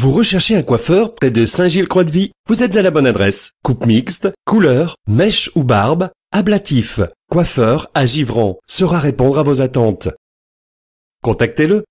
Vous recherchez un coiffeur près de Saint-Gilles-Croix-de-Vie Vous êtes à la bonne adresse. Coupe mixte, couleur, mèche ou barbe, ablatif. Coiffeur à Givron Sera répondre à vos attentes. Contactez-le